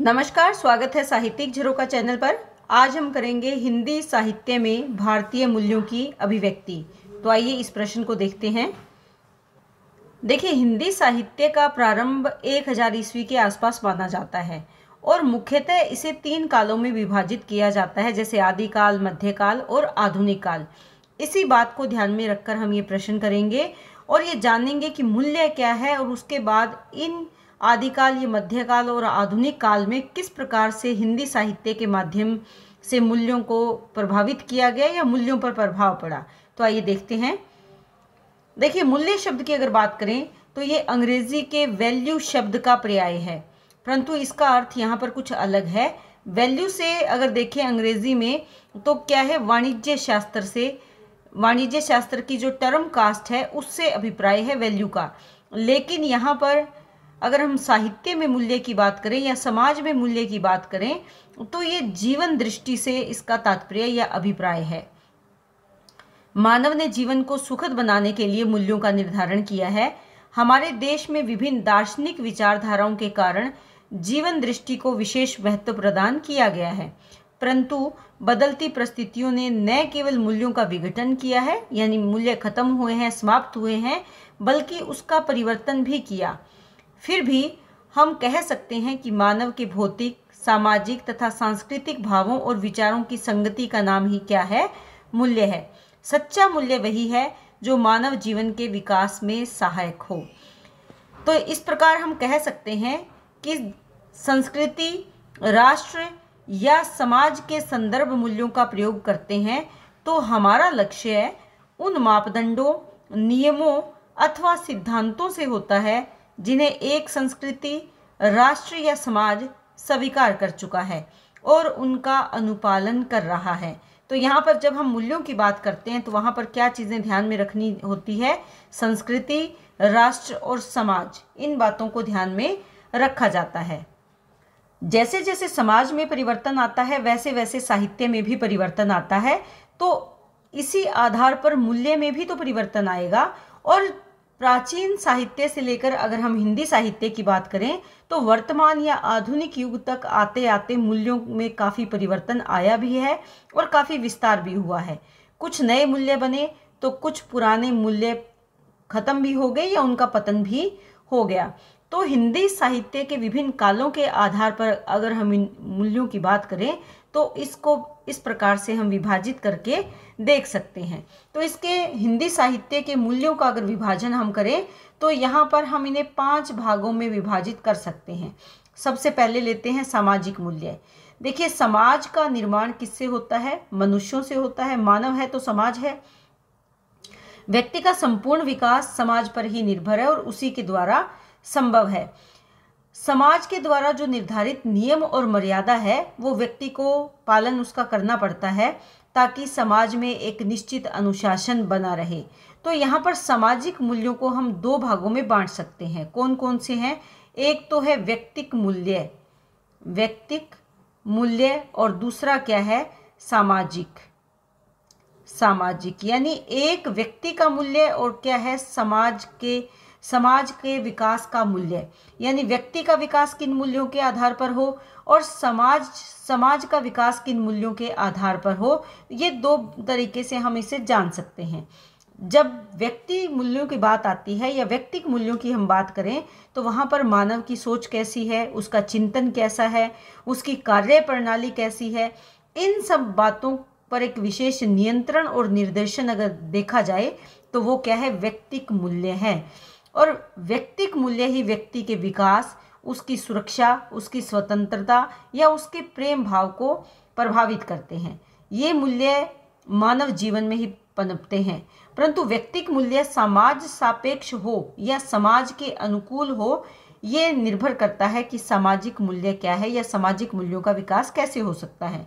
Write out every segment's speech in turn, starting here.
नमस्कार स्वागत है साहित्यिक झरोका चैनल पर आज हम करेंगे हिंदी साहित्य में भारतीय मूल्यों की अभिव्यक्ति तो आइए इस प्रश्न को देखते हैं देखिए हिंदी साहित्य का प्रारंभ 1000 ईस्वी के आसपास माना जाता है और मुख्यतः इसे तीन कालों में विभाजित किया जाता है जैसे आदिकाल मध्यकाल और आधुनिक काल इसी बात को ध्यान में रखकर हम ये प्रश्न करेंगे और ये जानेंगे कि मूल्य क्या है और उसके बाद इन आदिकाल ये मध्यकाल और आधुनिक काल में किस प्रकार से हिंदी साहित्य के माध्यम से मूल्यों को प्रभावित किया गया या मूल्यों पर प्रभाव पड़ा तो आइए देखते हैं देखिए मूल्य शब्द की अगर बात करें तो ये अंग्रेजी के वैल्यू शब्द का पर्याय है परंतु इसका अर्थ यहाँ पर कुछ अलग है वैल्यू से अगर देखें अंग्रेजी में तो क्या है वाणिज्य शास्त्र से वाणिज्य शास्त्र की जो टर्म कास्ट है उससे अभिप्राय है वैल्यू का लेकिन यहाँ पर अगर हम साहित्य में मूल्य की बात करें या समाज में मूल्य की बात करें तो ये जीवन दृष्टि से इसका तात्पर्य या अभिप्राय है मानव ने जीवन को सुखद बनाने के लिए मूल्यों का निर्धारण किया है हमारे देश में विभिन्न दार्शनिक विचारधाराओं के कारण जीवन दृष्टि को विशेष महत्व प्रदान किया गया है परंतु बदलती परिस्थितियों ने न केवल मूल्यों का विघटन किया है यानी मूल्य खत्म हुए हैं समाप्त हुए हैं बल्कि उसका परिवर्तन भी किया फिर भी हम कह सकते हैं कि मानव के भौतिक सामाजिक तथा सांस्कृतिक भावों और विचारों की संगति का नाम ही क्या है मूल्य है सच्चा मूल्य वही है जो मानव जीवन के विकास में सहायक हो तो इस प्रकार हम कह सकते हैं कि संस्कृति राष्ट्र या समाज के संदर्भ मूल्यों का प्रयोग करते हैं तो हमारा लक्ष्य उन मापदंडों नियमों अथवा सिद्धांतों से होता है जिन्हें एक संस्कृति राष्ट्र या समाज स्वीकार कर चुका है और उनका अनुपालन कर रहा है तो यहाँ पर जब हम मूल्यों की बात करते हैं तो वहाँ पर क्या चीज़ें ध्यान में रखनी होती है संस्कृति राष्ट्र और समाज इन बातों को ध्यान में रखा जाता है जैसे जैसे समाज में परिवर्तन आता है वैसे वैसे साहित्य में भी परिवर्तन आता है तो इसी आधार पर मूल्य में भी तो परिवर्तन आएगा और प्राचीन साहित्य से लेकर अगर हम हिंदी साहित्य की बात करें तो वर्तमान या आधुनिक युग तक आते आते मूल्यों में काफ़ी परिवर्तन आया भी है और काफ़ी विस्तार भी हुआ है कुछ नए मूल्य बने तो कुछ पुराने मूल्य खत्म भी हो गए या उनका पतन भी हो गया तो हिंदी साहित्य के विभिन्न कालों के आधार पर अगर हम इन मूल्यों की बात करें तो इसको इस प्रकार से हम विभाजित करके देख सकते हैं तो इसके हिंदी साहित्य के मूल्यों का अगर विभाजन हम करें तो यहाँ पर हम इन्हें पांच भागों में विभाजित कर सकते हैं सबसे पहले लेते हैं सामाजिक मूल्य देखिए समाज का निर्माण किससे होता है मनुष्यों से होता है मानव है तो समाज है व्यक्ति का संपूर्ण विकास समाज पर ही निर्भर है और उसी के द्वारा संभव है समाज के द्वारा जो निर्धारित नियम और मर्यादा है वो व्यक्ति को पालन उसका करना पड़ता है ताकि समाज में एक निश्चित अनुशासन बना रहे तो यहाँ पर सामाजिक मूल्यों को हम दो भागों में बांट सकते हैं कौन कौन से हैं एक तो है व्यक्तिक मूल्य व्यक्तिक मूल्य और दूसरा क्या है सामाजिक सामाजिक यानी एक व्यक्ति का मूल्य और क्या है समाज के समाज के विकास का मूल्य यानी व्यक्ति का विकास किन मूल्यों के आधार पर हो और समाज समाज का विकास किन मूल्यों के आधार पर हो ये दो तरीके से हम इसे जान सकते हैं जब व्यक्ति मूल्यों की बात आती है या व्यक्तिक मूल्यों की हम बात करें तो वहाँ पर मानव की सोच कैसी है उसका चिंतन कैसा है उसकी कार्य प्रणाली कैसी है इन सब बातों पर एक विशेष नियंत्रण और निर्देशन अगर देखा जाए तो वो क्या है व्यक्तिक मूल्य है और व्यक्तिक मूल्य ही व्यक्ति के विकास उसकी सुरक्षा उसकी स्वतंत्रता या उसके प्रेम भाव को प्रभावित करते हैं ये मूल्य मानव जीवन में ही पनपते हैं परंतु व्यक्तिक मूल्य समाज सापेक्ष हो या समाज के अनुकूल हो ये निर्भर करता है कि सामाजिक मूल्य क्या है या सामाजिक मूल्यों का विकास कैसे हो सकता है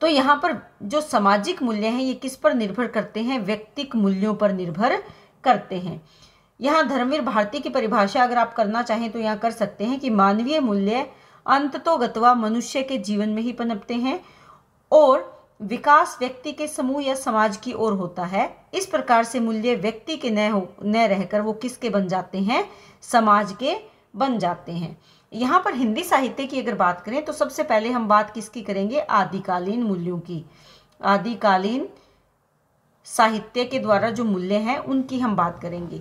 तो यहाँ पर जो सामाजिक मूल्य हैं ये किस पर निर्भर करते हैं व्यक्तिक मूल्यों पर निर्भर करते हैं यहाँ धर्मवीर भारती की परिभाषा अगर आप करना चाहें तो यहाँ कर सकते हैं कि मानवीय मूल्य अंत तो गतवा मनुष्य के जीवन में ही पनपते हैं और विकास व्यक्ति के समूह या समाज की ओर होता है इस प्रकार से मूल्य व्यक्ति के न हो न रहकर वो किसके बन जाते हैं समाज के बन जाते हैं यहाँ पर हिंदी साहित्य की अगर बात करें तो सबसे पहले हम बात किसकी करेंगे आदिकालीन मूल्यों की आदिकालीन साहित्य के द्वारा जो मूल्य हैं उनकी हम बात करेंगे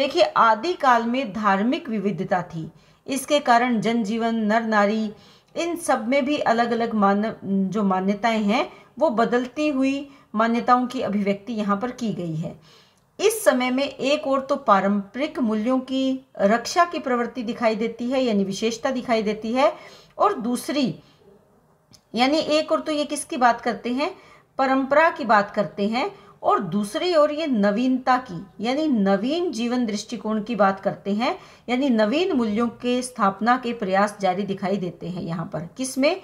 देखिए आदि काल में धार्मिक विविधता थी इसके कारण जनजीवन नर नारी इन सब में भी अलग अलग मान जो मान्यताएं हैं वो बदलती हुई मान्यताओं की अभिव्यक्ति यहाँ पर की गई है इस समय में एक और तो पारंपरिक मूल्यों की रक्षा की प्रवृत्ति दिखाई देती है यानी विशेषता दिखाई देती है और दूसरी यानी एक और तो ये किसकी बात करते हैं परंपरा की बात करते हैं और दूसरी ओर ये नवीनता की यानी नवीन जीवन दृष्टिकोण की बात करते हैं यानी नवीन मूल्यों के स्थापना के प्रयास जारी दिखाई देते हैं यहाँ पर किस में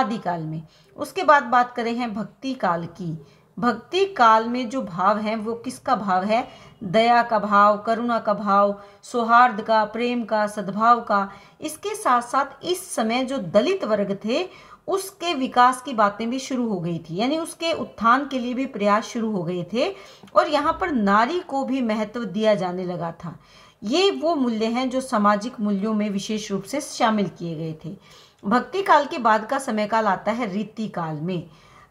आदिकाल में उसके बाद बात करें हैं भक्ति काल की भक्ति काल में जो भाव है वो किसका भाव है दया का भाव करुणा का भाव सौहार्द का प्रेम का सद्भाव का इसके साथ साथ इस समय जो दलित वर्ग थे उसके विकास की बातें भी शुरू हो गई थी यानी उसके उत्थान के लिए भी प्रयास शुरू हो गए थे और यहाँ पर नारी को भी महत्व दिया जाने लगा था ये वो मूल्य हैं जो सामाजिक मूल्यों में विशेष रूप से शामिल किए गए थे भक्ति काल के बाद का समय काल आता है रीति काल में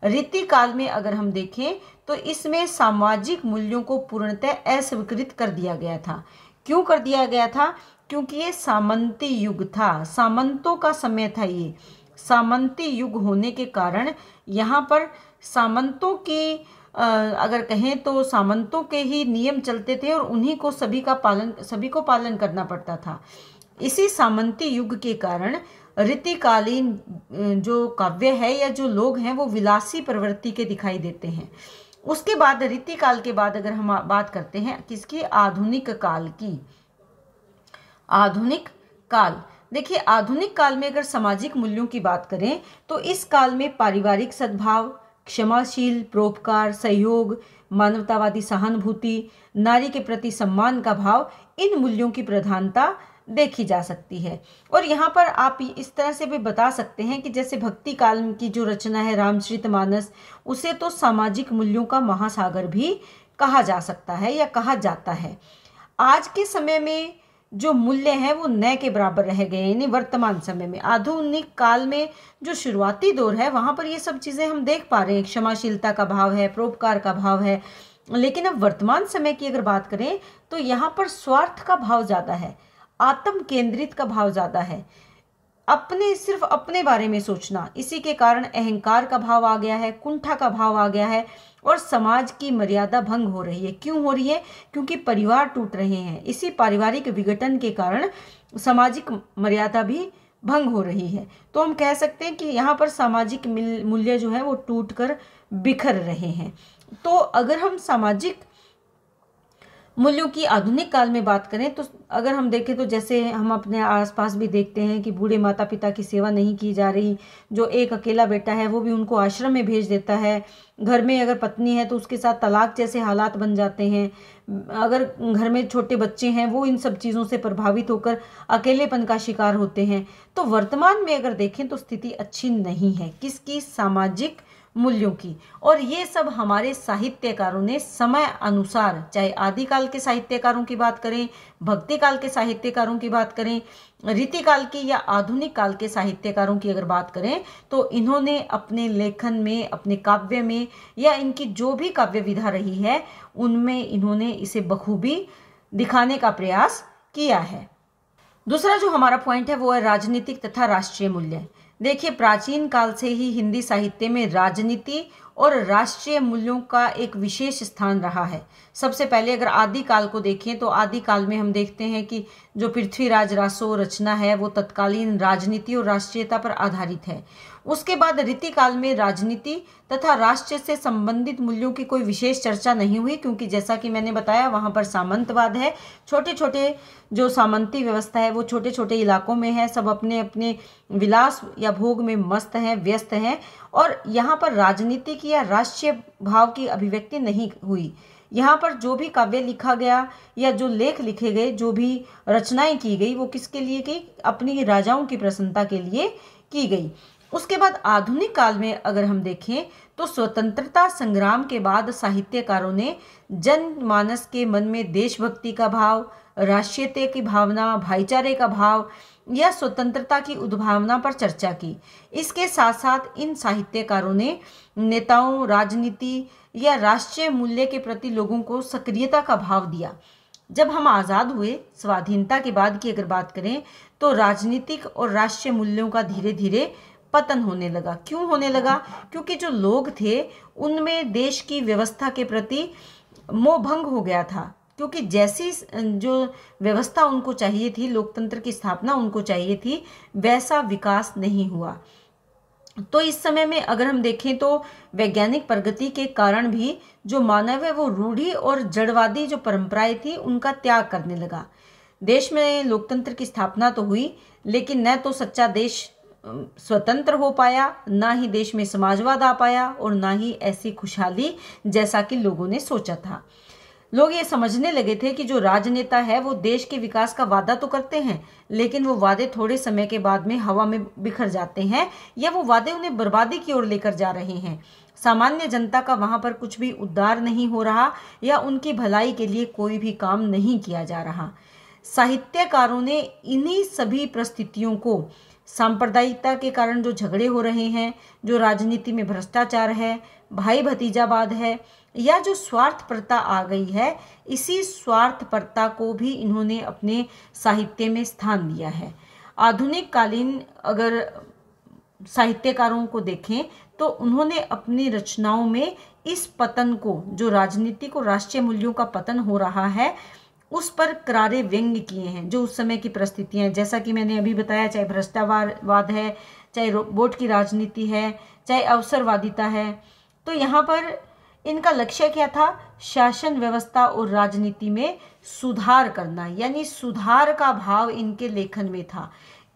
रीति काल में अगर हम देखें तो इसमें सामाजिक मूल्यों को पूर्णतः अस्वीकृत कर दिया गया था क्यों कर दिया गया था क्योंकि ये सामंती युग था सामंतों का समय था ये सामंती युग होने के कारण यहाँ पर सामंतों की अगर कहें तो सामंतों के ही नियम चलते थे और उन्हीं को सभी का पालन सभी को पालन करना पड़ता था इसी सामंती युग के कारण रीतिकालीन जो काव्य है या जो लोग हैं वो विलासी प्रवृत्ति के दिखाई देते हैं उसके बाद रीति के बाद अगर हम बात करते हैं किसकी आधुनिक काल की आधुनिक काल देखिए आधुनिक काल में अगर सामाजिक मूल्यों की बात करें तो इस काल में पारिवारिक सद्भाव क्षमाशील परोपकार सहयोग मानवतावादी सहानुभूति नारी के प्रति सम्मान का भाव इन मूल्यों की प्रधानता देखी जा सकती है और यहाँ पर आप इस तरह से भी बता सकते हैं कि जैसे भक्ति काल की जो रचना है रामचरित मानस उसे तो सामाजिक मूल्यों का महासागर भी कहा जा सकता है या कहा जाता है आज के समय में जो मूल्य है वो नए के बराबर रह गए यानी वर्तमान समय में आधुनिक काल में जो शुरुआती दौर है वहाँ पर ये सब चीज़ें हम देख पा रहे हैं क्षमाशीलता का भाव है परोपकार का भाव है लेकिन अब वर्तमान समय की अगर बात करें तो यहाँ पर स्वार्थ का भाव ज़्यादा है आत्म केंद्रित का भाव ज़्यादा है अपने सिर्फ अपने बारे में सोचना इसी के कारण अहंकार का भाव आ गया है कुंठा का भाव आ गया है और समाज की मर्यादा भंग हो रही है क्यों हो रही है क्योंकि परिवार टूट रहे हैं इसी पारिवारिक विघटन के कारण सामाजिक मर्यादा भी भंग हो रही है तो हम कह सकते हैं कि यहाँ पर सामाजिक मूल्य जो है वो टूट कर बिखर रहे हैं तो अगर हम सामाजिक मूल्यों की आधुनिक काल में बात करें तो अगर हम देखें तो जैसे हम अपने आसपास भी देखते हैं कि बूढ़े माता पिता की सेवा नहीं की जा रही जो एक अकेला बेटा है वो भी उनको आश्रम में भेज देता है घर में अगर पत्नी है तो उसके साथ तलाक जैसे हालात बन जाते हैं अगर घर में छोटे बच्चे हैं वो इन सब चीज़ों से प्रभावित होकर अकेलेपन का शिकार होते हैं तो वर्तमान में अगर देखें तो स्थिति अच्छी नहीं है किसकी सामाजिक मूल्यों की और ये सब हमारे साहित्यकारों ने समय अनुसार चाहे आदिकाल के साहित्यकारों की बात करें भक्ति काल के साहित्यकारों की बात करें रीतिकाल की या आधुनिक काल के साहित्यकारों की अगर बात करें तो इन्होंने अपने लेखन में अपने काव्य में या इनकी जो भी काव्य विधा रही है उनमें इन्होंने इसे बखूबी दिखाने का प्रयास किया है दूसरा जो हमारा पॉइंट है वो है राजनीतिक तथा राष्ट्रीय मूल्य देखिए प्राचीन काल से ही हिंदी साहित्य में राजनीति और राष्ट्रीय मूल्यों का एक विशेष स्थान रहा है सबसे पहले अगर आदि काल को देखें तो आदि काल में हम देखते हैं कि जो पृथ्वीराज रासो रचना है वो तत्कालीन राजनीति और राष्ट्रीयता पर आधारित है उसके बाद काल में राजनीति तथा राष्ट्र से संबंधित मूल्यों की कोई विशेष चर्चा नहीं हुई क्योंकि जैसा कि मैंने बताया वहाँ पर सामंतवाद है छोटे छोटे जो सामंती व्यवस्था है वो छोटे छोटे इलाकों में है सब अपने अपने विलास या भोग में मस्त हैं व्यस्त हैं और यहाँ पर राजनीति की या राष्ट्रीय भाव की अभिव्यक्ति नहीं हुई यहाँ पर जो भी काव्य लिखा गया या जो लेख लिखे गए जो भी रचनाएं की गई वो किसके लिए की अपनी राजाओं की प्रसन्नता के लिए की गई उसके बाद आधुनिक काल में अगर हम देखें तो स्वतंत्रता संग्राम के बाद साहित्यकारों ने जनमानस के मन में देशभक्ति का भाव राष्ट्रीयता की भावना भाईचारे का भाव या स्वतंत्रता की उद्भावना पर चर्चा की इसके साथ साथ इन साहित्यकारों ने नेताओं राजनीति या राष्ट्रीय मूल्य के प्रति लोगों को सक्रियता का भाव दिया जब हम आज़ाद हुए स्वाधीनता के बाद की अगर बात करें तो राजनीतिक और राष्ट्रीय मूल्यों का धीरे धीरे पतन होने लगा क्यों होने लगा क्योंकि जो लोग थे उनमें देश की व्यवस्था के प्रति मोहभंग हो गया था क्योंकि जैसी जो व्यवस्था उनको चाहिए थी लोकतंत्र की स्थापना उनको चाहिए थी वैसा विकास नहीं हुआ तो इस समय में अगर हम देखें तो वैज्ञानिक प्रगति के कारण भी जो मानव है वो रूढ़ी और जड़वादी जो परंपराएं थी उनका त्याग करने लगा देश में लोकतंत्र की स्थापना तो हुई लेकिन न तो सच्चा देश स्वतंत्र हो पाया ना ही देश में समाजवाद आ पाया और ना ही ऐसी खुशहाली जैसा कि लोगों ने सोचा था लोग ये समझने लगे थे कि जो राजनेता है वो देश के विकास का वादा तो करते हैं लेकिन वो वादे थोड़े समय के बाद में हवा में बिखर जाते हैं या वो वादे उन्हें बर्बादी की ओर लेकर जा रहे हैं सामान्य जनता का वहाँ पर कुछ भी उद्धार नहीं हो रहा या उनकी भलाई के लिए कोई भी काम नहीं किया जा रहा साहित्यकारों ने इन्हीं सभी परिस्थितियों को सांप्रदायिकता के कारण जो झगड़े हो रहे हैं जो राजनीति में भ्रष्टाचार है भाई भतीजावाद है या जो स्वार्थपरता आ गई है इसी स्वार्थपरता को भी इन्होंने अपने साहित्य में स्थान दिया है आधुनिक कालीन अगर साहित्यकारों को देखें तो उन्होंने अपनी रचनाओं में इस पतन को जो राजनीति को राष्ट्रीय मूल्यों का पतन हो रहा है उस पर करारे व्यंग किए हैं जो उस समय की परिस्थितियाँ जैसा कि मैंने अभी बताया चाहे भ्रष्टावाद है चाहे वोट की राजनीति है चाहे अवसरवादिता है तो यहाँ पर इनका लक्ष्य क्या था शासन व्यवस्था और राजनीति में सुधार करना यानी सुधार का भाव इनके लेखन में था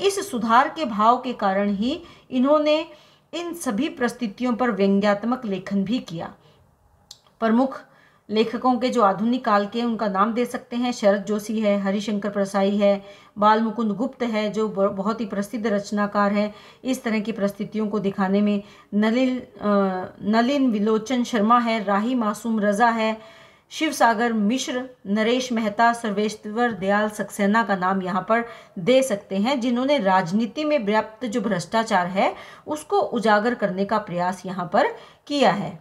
इस सुधार के भाव के कारण ही इन्होंने इन सभी परिस्थितियों पर व्यंग्यात्मक लेखन भी किया प्रमुख लेखकों के जो आधुनिक काल के उनका नाम दे सकते हैं शरद जोशी है हरिशंकर प्रसाई है बाल मुकुंद गुप्त है जो बहुत ही प्रसिद्ध रचनाकार है इस तरह की परिस्थितियों को दिखाने में नलिन नलिन विलोचन शर्मा है राही मासूम रज़ा है शिव सागर मिश्र नरेश मेहता सर्वेश्वर दयाल सक्सेना का नाम यहाँ पर दे सकते हैं जिन्होंने राजनीति में व्याप्त जो भ्रष्टाचार है उसको उजागर करने का प्रयास यहाँ पर किया है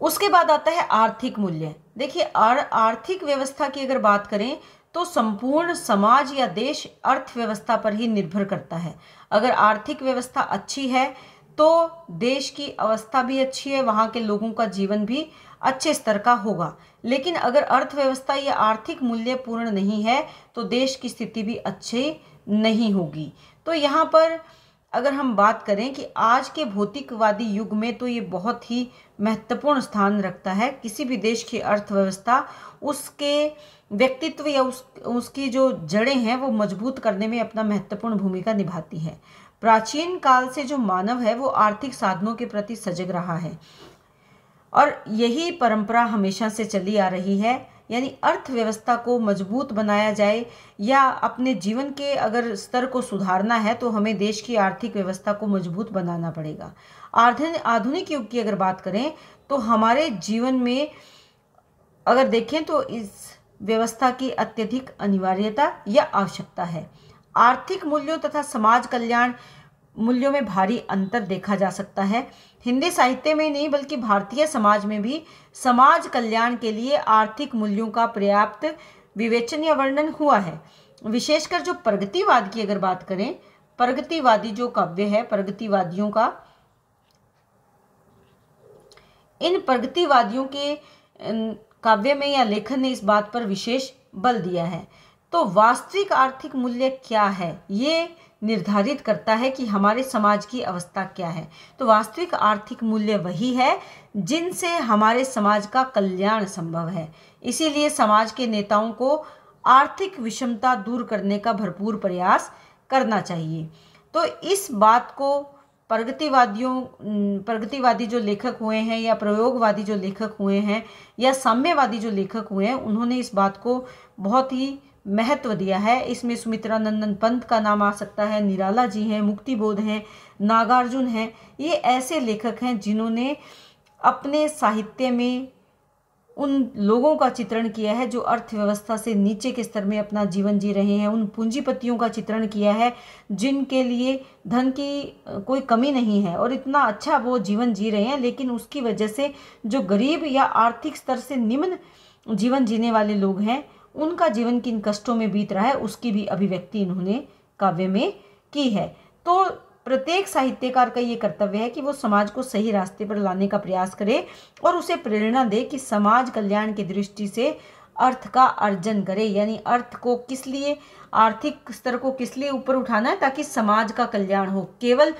उसके बाद आता है आर्थिक मूल्य देखिए आर्थिक व्यवस्था की अगर बात करें तो संपूर्ण समाज या देश अर्थव्यवस्था पर ही निर्भर करता है अगर आर्थिक व्यवस्था अच्छी है तो देश की अवस्था भी अच्छी है वहाँ के लोगों का जीवन भी अच्छे स्तर का होगा लेकिन अगर अर्थव्यवस्था या आर्थिक मूल्य पूर्ण नहीं है तो देश की स्थिति भी अच्छी नहीं होगी तो यहाँ पर अगर हम बात करें कि आज के भौतिकवादी युग में तो ये बहुत ही महत्वपूर्ण स्थान रखता है किसी भी देश की अर्थव्यवस्था उसके व्यक्तित्व या उस उसकी जो जड़ें हैं वो मजबूत करने में अपना महत्वपूर्ण भूमिका निभाती है प्राचीन काल से जो मानव है वो आर्थिक साधनों के प्रति सजग रहा है और यही परंपरा हमेशा से चली आ रही है यानी अर्थव्यवस्था को मजबूत बनाया जाए या अपने जीवन के अगर स्तर को सुधारना है तो हमें देश की आर्थिक व्यवस्था को मजबूत बनाना पड़ेगा आधुनिक आधुनिक युग की अगर बात करें तो हमारे जीवन में अगर देखें तो इस व्यवस्था की अत्यधिक अनिवार्यता या आवश्यकता है आर्थिक मूल्यों तथा समाज कल्याण मूल्यों में भारी अंतर देखा जा सकता है हिंदी साहित्य में नहीं बल्कि भारतीय समाज में भी समाज कल्याण के लिए आर्थिक मूल्यों का पर्याप्त विवेचन या वर्णन हुआ है विशेषकर जो प्रगतिवाद की अगर बात करें प्रगतिवादी जो काव्य है प्रगतिवादियों का इन प्रगतिवादियों के काव्य में या लेखन ने इस बात पर विशेष बल दिया है तो वास्तविक आर्थिक मूल्य क्या है ये निर्धारित करता है कि हमारे समाज की अवस्था क्या है तो वास्तविक आर्थिक मूल्य वही है जिनसे हमारे समाज का कल्याण संभव है इसीलिए समाज के नेताओं को आर्थिक विषमता दूर करने का भरपूर प्रयास करना चाहिए तो इस बात को प्रगतिवादियों प्रगतिवादी जो लेखक हुए हैं या प्रयोगवादी जो लेखक हुए हैं या साम्यवादी जो लेखक हुए हैं उन्होंने इस बात को बहुत ही महत्व दिया है इसमें सुमित्रा नंदन पंत का नाम आ सकता है निराला जी हैं मुक्ति बोध हैं नागार्जुन हैं ये ऐसे लेखक हैं जिन्होंने अपने साहित्य में उन लोगों का चित्रण किया है जो अर्थव्यवस्था से नीचे के स्तर में अपना जीवन जी रहे हैं उन पूंजीपतियों का चित्रण किया है जिनके लिए धन की कोई कमी नहीं है और इतना अच्छा वो जीवन जी रहे हैं लेकिन उसकी वजह से जो गरीब या आर्थिक स्तर से निम्न जीवन जीने वाले लोग हैं उनका जीवन किन कष्टों में बीत रहा है उसकी भी अभिव्यक्ति इन्होंने काव्य में की है तो प्रत्येक साहित्यकार का ये कर्तव्य है कि वो समाज को सही रास्ते पर लाने का प्रयास करे और उसे प्रेरणा दे कि समाज कल्याण की दृष्टि से अर्थ का अर्जन करे यानी अर्थ को किस लिए आर्थिक स्तर को किस लिए ऊपर उठाना है ताकि समाज का कल्याण हो केवल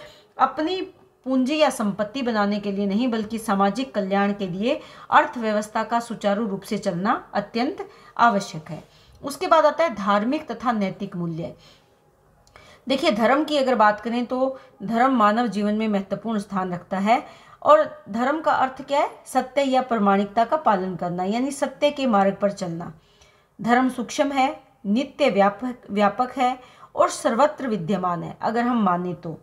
अपनी पूंजी या संपत्ति बनाने के लिए नहीं बल्कि सामाजिक कल्याण के लिए अर्थव्यवस्था का सुचारू रूप से चलना अत्यंत आवश्यक है उसके बाद आता है धार्मिक तथा नैतिक मूल्य देखिए धर्म की अगर बात करें तो धर्म मानव जीवन में महत्वपूर्ण स्थान रखता है और धर्म का अर्थ क्या है सत्य या प्रमाणिकता का पालन करना यानी सत्य के मार्ग पर चलना धर्म सूक्ष्म है नित्य व्यापक व्यापक है और सर्वत्र विद्यमान है अगर हम माने तो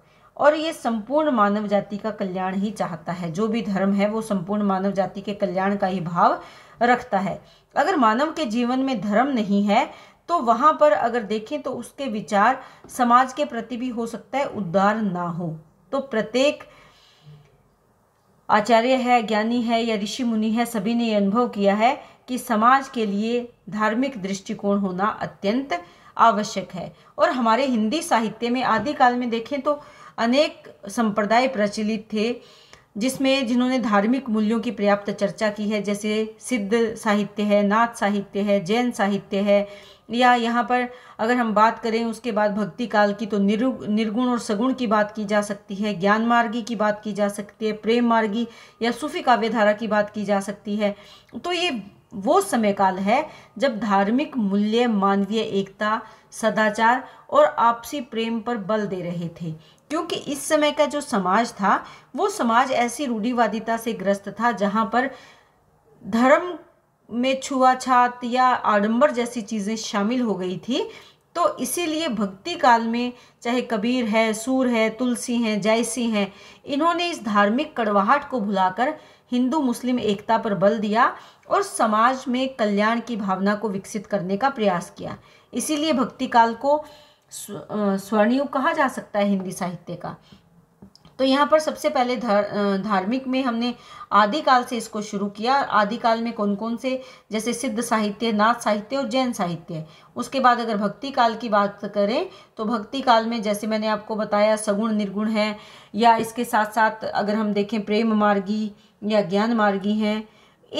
और ये संपूर्ण मानव जाति का कल्याण ही चाहता है जो भी धर्म है वो संपूर्ण मानव जाति के कल्याण का ही भाव रखता है अगर मानव के जीवन में धर्म नहीं है तो वहां पर अगर देखें तो उसके विचार समाज के प्रति भी हो सकता है उद्धार ना हो तो प्रत्येक आचार्य है ज्ञानी है या ऋषि मुनि है सभी ने अनुभव किया है कि समाज के लिए धार्मिक दृष्टिकोण होना अत्यंत आवश्यक है और हमारे हिंदी साहित्य में आदि काल में देखें तो अनेक संप्रदाय प्रचलित थे जिसमें जिन्होंने धार्मिक मूल्यों की पर्याप्त चर्चा की है जैसे सिद्ध साहित्य है नाथ साहित्य है जैन साहित्य है या यहाँ पर अगर हम बात करें उसके बाद भक्ति काल की तो निरु निर्गुण और सगुण की बात की जा सकती है ज्ञान मार्गी की बात की जा सकती है प्रेम मार्गी या सूफी काव्यधारा की बात की जा सकती है तो ये वो समय काल है जब धार्मिक मूल्य मानवीय एकता सदाचार और आपसी प्रेम पर बल दे रहे थे क्योंकि इस समय का जो समाज था वो समाज ऐसी रूढ़िवादिता से ग्रस्त था जहाँ पर धर्म में छुआछात या आडंबर जैसी चीज़ें शामिल हो गई थी तो इसीलिए भक्ति काल में चाहे कबीर है सूर है तुलसी हैं जायसी हैं इन्होंने इस धार्मिक कड़वाहट को भुलाकर हिंदू मुस्लिम एकता पर बल दिया और समाज में कल्याण की भावना को विकसित करने का प्रयास किया इसीलिए भक्ति काल को स्वर्णयुग कहा जा सकता है हिंदी साहित्य का तो यहाँ पर सबसे पहले धर, धार्मिक में हमने आदिकाल से इसको शुरू किया आदिकाल में कौन कौन से जैसे सिद्ध साहित्य नाथ साहित्य और जैन साहित्य उसके बाद अगर भक्ति काल की बात करें तो भक्ति काल में जैसे मैंने आपको बताया सगुण निर्गुण है या इसके साथ साथ अगर हम देखें प्रेम मार्गी या ज्ञान मार्गी हैं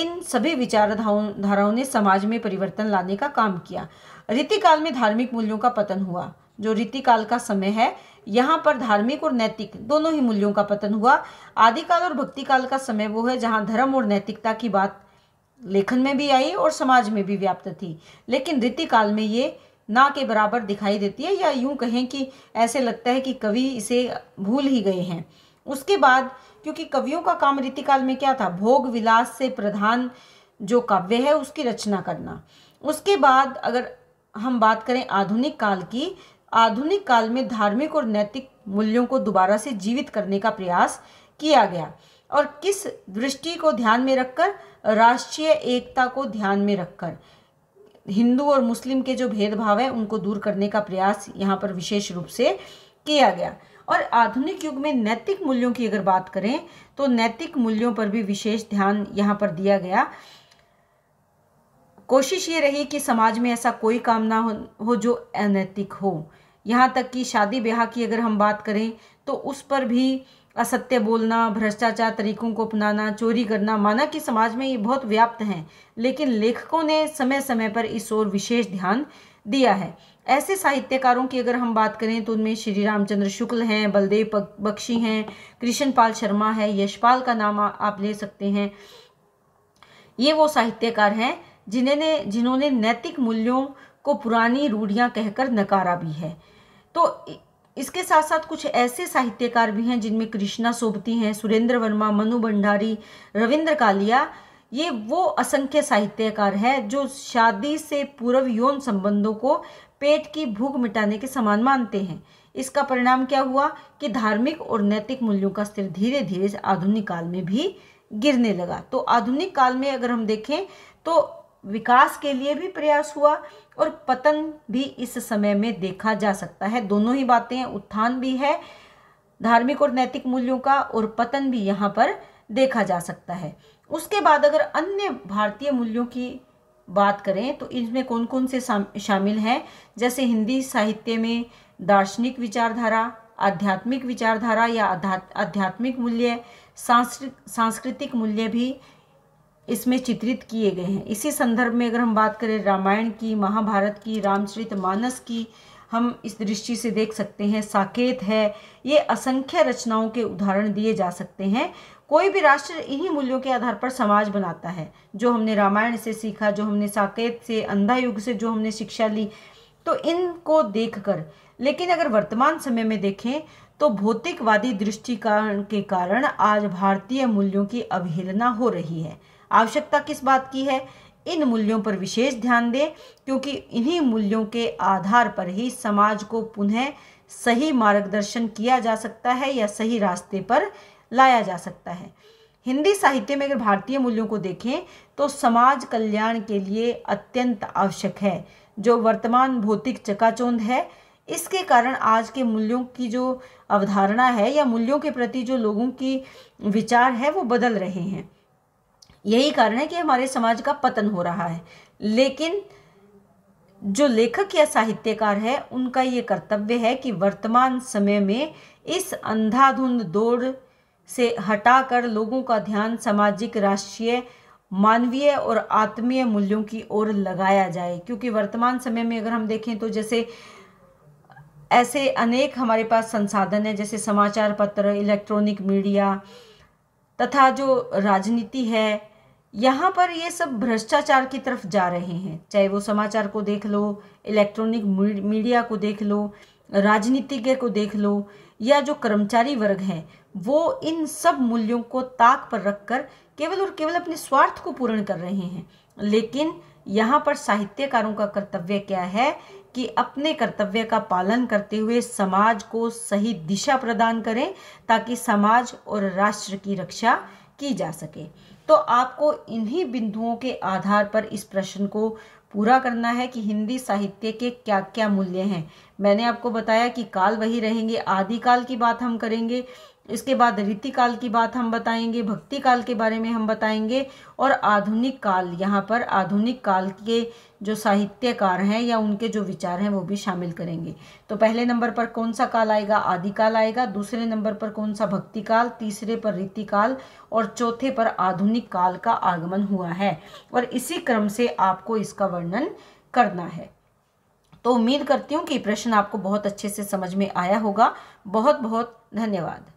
इन सभी विचारधाराओं धाराओं ने समाज में परिवर्तन लाने का काम किया रीतिकाल में धार्मिक मूल्यों का पतन हुआ जो रीतिकाल का समय है यहाँ पर धार्मिक और नैतिक दोनों ही मूल्यों का पतन हुआ आदिकाल और भक्ति काल का समय वो है जहाँ धर्म और नैतिकता की बात लेखन में भी आई और समाज में भी व्याप्त थी लेकिन रीतिकाल में ये ना के बराबर दिखाई देती है या यूं कहें कि ऐसे लगता है कि कवि इसे भूल ही गए हैं उसके बाद क्योंकि कवियों का काम रीतिकाल में क्या था भोग विलास से प्रधान जो काव्य है उसकी रचना करना उसके बाद अगर हम बात करें आधुनिक काल की आधुनिक काल में धार्मिक और नैतिक मूल्यों को दोबारा से जीवित करने का प्रयास किया गया और किस दृष्टि को ध्यान में रखकर राष्ट्रीय एकता को ध्यान में रखकर हिंदू और मुस्लिम के जो भेदभाव है उनको दूर करने का प्रयास यहाँ पर विशेष रूप से किया गया और आधुनिक युग में नैतिक मूल्यों की अगर बात करें तो नैतिक मूल्यों पर भी विशेष ध्यान यहाँ पर दिया गया कोशिश ये रही कि समाज में ऐसा कोई काम ना हो, हो जो अनैतिक हो यहाँ तक कि शादी ब्याह की अगर हम बात करें तो उस पर भी असत्य बोलना भ्रष्टाचार तरीकों को अपनाना चोरी करना माना कि समाज में ये बहुत व्याप्त हैं लेकिन लेखकों ने समय समय पर इस ओर विशेष ध्यान दिया है ऐसे साहित्यकारों की अगर हम बात करें तो उनमें श्री रामचंद्र शुक्ल हैं बलदेव बख्शी हैं कृष्णपाल शर्मा है यशपाल का नाम आप ले सकते हैं ये वो साहित्यकार हैं जिन्होंने जिन्होंने नैतिक मूल्यों को पुरानी रूढ़ियाँ कहकर नकारा भी है तो इसके साथ साथ कुछ ऐसे साहित्यकार भी हैं जिनमें कृष्णा सोबती हैं सुरेंद्र वर्मा मनु भंडारी रविंद्र कालिया ये वो असंख्य साहित्यकार हैं जो शादी से पूर्व यौन संबंधों को पेट की भूख मिटाने के समान मानते हैं इसका परिणाम क्या हुआ कि धार्मिक और नैतिक मूल्यों का स्तर धीरे धीरे आधुनिक काल में भी गिरने लगा तो आधुनिक काल में अगर हम देखें तो विकास के लिए भी प्रयास हुआ और पतन भी इस समय में देखा जा सकता है दोनों ही बातें उत्थान भी है धार्मिक और नैतिक मूल्यों का और पतन भी यहाँ पर देखा जा सकता है उसके बाद अगर अन्य भारतीय मूल्यों की बात करें तो इसमें कौन कौन से शामिल हैं जैसे हिंदी साहित्य में दार्शनिक विचारधारा आध्यात्मिक विचारधारा या आध्यात्मिक मूल्य सांस्कृतिक मूल्य भी इसमें चित्रित किए गए हैं इसी संदर्भ में अगर हम बात करें रामायण की महाभारत की रामचरित मानस की हम इस दृष्टि से देख सकते हैं साकेत है ये असंख्य रचनाओं के उदाहरण दिए जा सकते हैं कोई भी राष्ट्र इन्हीं मूल्यों के आधार पर समाज बनाता है जो हमने रामायण से सीखा जो हमने साकेत से अंधा युग से जो हमने शिक्षा ली तो इनको देख कर लेकिन अगर वर्तमान समय में देखें तो भौतिकवादी दृष्टिकोण के कारण आज भारतीय मूल्यों की अवहेलना हो रही है आवश्यकता किस बात की है इन मूल्यों पर विशेष ध्यान दें क्योंकि इन्हीं मूल्यों के आधार पर ही समाज को पुनः सही मार्गदर्शन किया जा सकता है या सही रास्ते पर लाया जा सकता है हिंदी साहित्य में अगर भारतीय मूल्यों को देखें तो समाज कल्याण के लिए अत्यंत आवश्यक है जो वर्तमान भौतिक चकाचौंध है इसके कारण आज के मूल्यों की जो अवधारणा है या मूल्यों के प्रति जो लोगों की विचार है वो बदल रहे हैं यही कारण है कि हमारे समाज का पतन हो रहा है लेकिन जो लेखक या साहित्यकार है उनका ये कर्तव्य है कि वर्तमान समय में इस अंधाधुंध दौड़ से हटाकर लोगों का ध्यान सामाजिक राष्ट्रीय मानवीय और आत्मीय मूल्यों की ओर लगाया जाए क्योंकि वर्तमान समय में अगर हम देखें तो जैसे ऐसे अनेक हमारे पास संसाधन है जैसे समाचार पत्र इलेक्ट्रॉनिक मीडिया तथा जो राजनीति है यहाँ पर ये सब भ्रष्टाचार की तरफ जा रहे हैं चाहे वो समाचार को देख लो इलेक्ट्रॉनिक मीडिया को देख लो राजनीतिज्ञ को देख लो या जो कर्मचारी वर्ग है वो इन सब मूल्यों को ताक पर रखकर केवल और केवल अपने स्वार्थ को पूर्ण कर रहे हैं लेकिन यहाँ पर साहित्यकारों का कर्तव्य क्या है कि अपने कर्तव्य का पालन करते हुए समाज को सही दिशा प्रदान करें ताकि समाज और राष्ट्र की रक्षा की जा सके तो आपको इन्हीं बिंदुओं के आधार पर इस प्रश्न को पूरा करना है कि हिंदी साहित्य के क्या क्या मूल्य हैं मैंने आपको बताया कि काल वही रहेंगे आदिकाल की बात हम करेंगे इसके बाद रीति काल की बात हम बताएंगे भक्ति काल के बारे में हम बताएंगे और आधुनिक काल यहाँ पर आधुनिक काल के जो साहित्यकार हैं या उनके जो विचार हैं वो भी शामिल करेंगे तो पहले नंबर पर कौन सा काल आएगा आदि काल आएगा दूसरे नंबर पर कौन सा भक्ति काल तीसरे पर रीति काल और चौथे पर आधुनिक काल का आगमन हुआ है और इसी क्रम से आपको इसका वर्णन करना है तो उम्मीद करती हूँ कि प्रश्न आपको बहुत अच्छे से समझ में आया होगा बहुत बहुत धन्यवाद